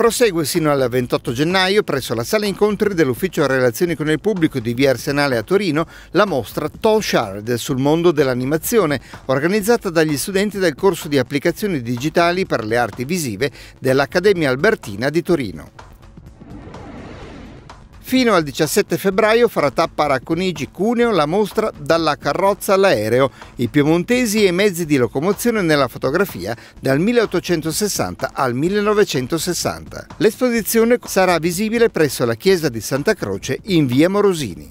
prosegue sino al 28 gennaio presso la sala incontri dell'Ufficio Relazioni con il Pubblico di Via Arsenale a Torino la mostra Tall Shard sul mondo dell'animazione, organizzata dagli studenti del corso di applicazioni digitali per le arti visive dell'Accademia Albertina di Torino. Fino al 17 febbraio farà tappa a Racconigi Cuneo la mostra Dalla carrozza all'aereo, i piemontesi e i mezzi di locomozione nella fotografia dal 1860 al 1960. L'esposizione sarà visibile presso la chiesa di Santa Croce in via Morosini.